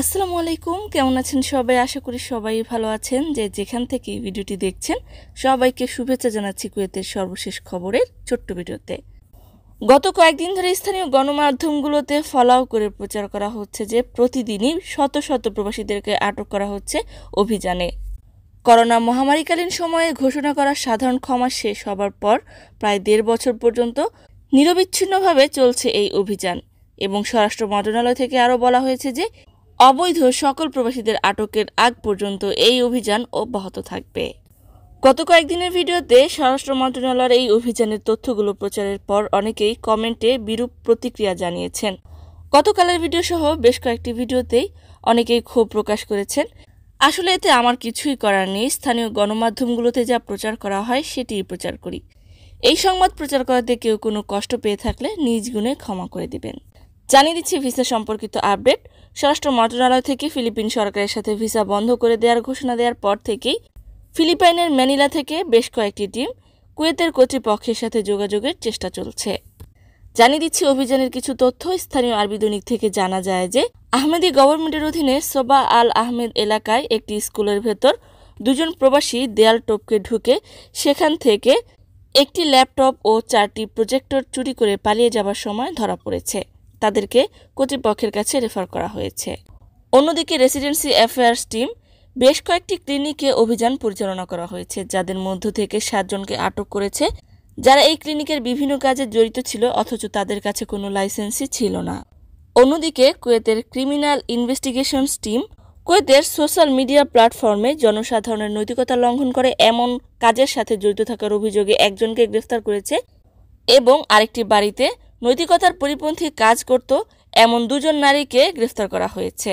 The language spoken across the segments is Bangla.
আসসালামু আলাইকুম কেমন আছেন সবাই আশা করি সবাই ভালো আছেন যে যেখান থেকে ভিডিওটি দেখছেন সবাইকে শুভেচ্ছা জানাচ্ছি কুয়েতের সর্বশেষ খবরের ছোট্ট ভিডিওতে গত কয়েকদিন ধরে স্থানীয় গণমাধ্যমগুলোতে ফলাও করে প্রচার করা হচ্ছে যে প্রতিদিনই শত শত প্রবাসীদেরকে আটক করা হচ্ছে অভিযানে করোনা মহামারীকালীন সময়ে ঘোষণা করা সাধারণ ক্ষমা শেষ হবার পর প্রায় দেড় বছর পর্যন্ত নিরবিচ্ছিন্নভাবে চলছে এই অভিযান এবং স্বরাষ্ট্র মন্ত্রণালয় থেকে আরও বলা হয়েছে যে অবৈধ সকল প্রবাসীদের আটকের আগ পর্যন্ত এই অভিযান অব্যাহত থাকবে গত কয়েকদিনের ভিডিওতে স্বরাষ্ট্র মন্ত্রণালয়ের এই অভিযানের তথ্যগুলো প্রচারের পর অনেকেই কমেন্টে বিরূপ প্রতিক্রিয়া জানিয়েছেন গতকালের ভিডিও সহ বেশ কয়েকটি ভিডিওতেই অনেকেই ক্ষোভ প্রকাশ করেছেন আসলে এতে আমার কিছুই করার নেই স্থানীয় গণমাধ্যমগুলোতে যা প্রচার করা হয় সেটিই প্রচার করি এই সংবাদ প্রচার করাতে কেউ কোনো কষ্ট পেয়ে থাকলে নিজ গুণে ক্ষমা করে দিবেন জানিয়ে দিচ্ছি ভিসা সম্পর্কিত আপডেট স্বরাষ্ট্র মন্ত্রণালয় থেকে ফিলিপিন সরকারের সাথে ভিসা বন্ধ করে দেওয়ার ঘোষণা দেওয়ার পর থেকেই ফিলিপাইনের ম্যানিলা থেকে বেশ কয়েকটি টিম কুয়েতের কর্তৃপক্ষের সাথে যোগাযোগের চেষ্টা চলছে জানিয়ে দিচ্ছি অভিযানের কিছু তথ্য স্থানীয় আরবি দৈনিক থেকে জানা যায় যে আহমেদি গভর্নমেন্টের অধীনে সোবা আল আহমেদ এলাকায় একটি স্কুলের ভেতর দুজন প্রবাসী দেয়াল টপকে ঢুকে সেখান থেকে একটি ল্যাপটপ ও চারটি প্রজেক্টর চুরি করে পালিয়ে যাবার সময় ধরা পড়েছে তাদেরকে কর্তৃপক্ষের কাছে রেফার করা হয়েছে অন্যদিকে রেসিডেন্সি অ্যাফেয়ার্স টিম বেশ কয়েকটি ক্লিনিকে অভিযান পরিচালনা করা হয়েছে যাদের মধ্য থেকে সাতজনকে আটক করেছে যারা এই ক্লিনিকের বিভিন্ন কাজে জড়িত ছিল অথচ তাদের কাছে কোনো লাইসেন্সই ছিল না অন্যদিকে কুয়েতের ক্রিমিনাল ইনভেস্টিগেশনস টিম কুয়েতের সোশ্যাল মিডিয়া প্ল্যাটফর্মে জনসাধারণের নৈতিকতা লঙ্ঘন করে এমন কাজের সাথে জড়িত থাকার অভিযোগে একজনকে গ্রেফতার করেছে এবং আরেকটি বাড়িতে নৈতিকতার পরিপন্থী কাজ করত এমন দুজন নারীকে গ্রেফতার করা হয়েছে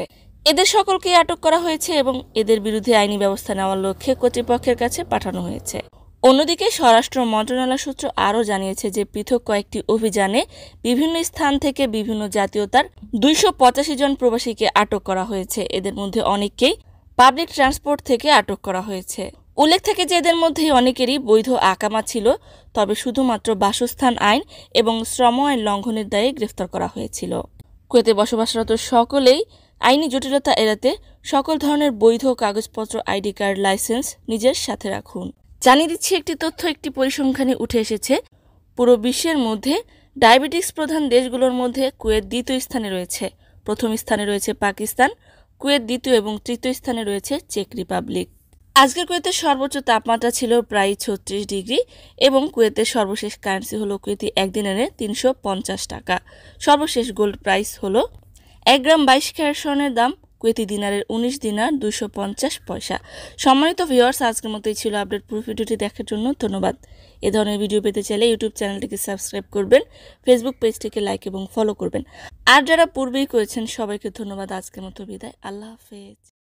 এদের সকলকে আটক করা হয়েছে এবং এদের বিরুদ্ধে আইনি ব্যবস্থা নেওয়ার লক্ষ্যে কর্তৃপক্ষের কাছে পাঠানো হয়েছে অন্যদিকে স্বরাষ্ট্র মন্ত্রণালয় সূত্র আরও জানিয়েছে যে পৃথক কয়েকটি অভিযানে বিভিন্ন স্থান থেকে বিভিন্ন জাতীয়তার দুইশো পঁচাশি জন প্রবাসীকে আটক করা হয়েছে এদের মধ্যে অনেককেই পাবলিক ট্রান্সপোর্ট থেকে আটক করা হয়েছে উল্লেখ থাকে যে এদের মধ্যে অনেকেরই বৈধ আকামা ছিল তবে শুধুমাত্র বাসস্থান আইন এবং শ্রম আইন লঙ্ঘনের দায়ে গ্রেফতার করা হয়েছিল কুয়েতে বসবাসরত সকলেই আইনি জটিলতা এড়াতে সকল ধরনের বৈধ কাগজপত্র আইডি কার্ড লাইসেন্স নিজের সাথে রাখুন জানিয়ে দিচ্ছি একটি তথ্য একটি পরিসংখ্যানে উঠে এসেছে পুরো বিশ্বের মধ্যে ডায়াবেটিক্স প্রধান দেশগুলোর মধ্যে কুয়েত দ্বিতীয় স্থানে রয়েছে প্রথম স্থানে রয়েছে পাকিস্তান কুয়েত দ্বিতীয় এবং তৃতীয় স্থানে রয়েছে চেক রিপাবলিক আজকের কুয়েতের সর্বোচ্চ তাপমাত্রা ছিল প্রায় ছত্রিশ ডিগ্রি এবং কুয়েতের সর্বশেষ কারেন্সি হলো কুয়েতি একদিনের তিনশো পঞ্চাশ টাকা সর্বশেষ গোল্ড প্রাইস হলো এক গ্রাম বাইশ ক্যারেট স্বর্ণের দাম কুয়েতি দিনারের উনিশ দিনার দুশো পঞ্চাশ পয়সা সম্মানিত ভিওয়ার্স আজকের মতোই ছিল আপডেট পুরো ভিডিওটি দেখার জন্য ধন্যবাদ এ ধরনের ভিডিও পেতে চাইলে ইউটিউব চ্যানেলটিকে সাবস্ক্রাইব করবেন ফেসবুক পেজটিকে লাইক এবং ফলো করবেন আর যারা পূর্বেই করেছেন সবাইকে ধন্যবাদ আজকের মতো বিদায় আল্লাহ হাফেজ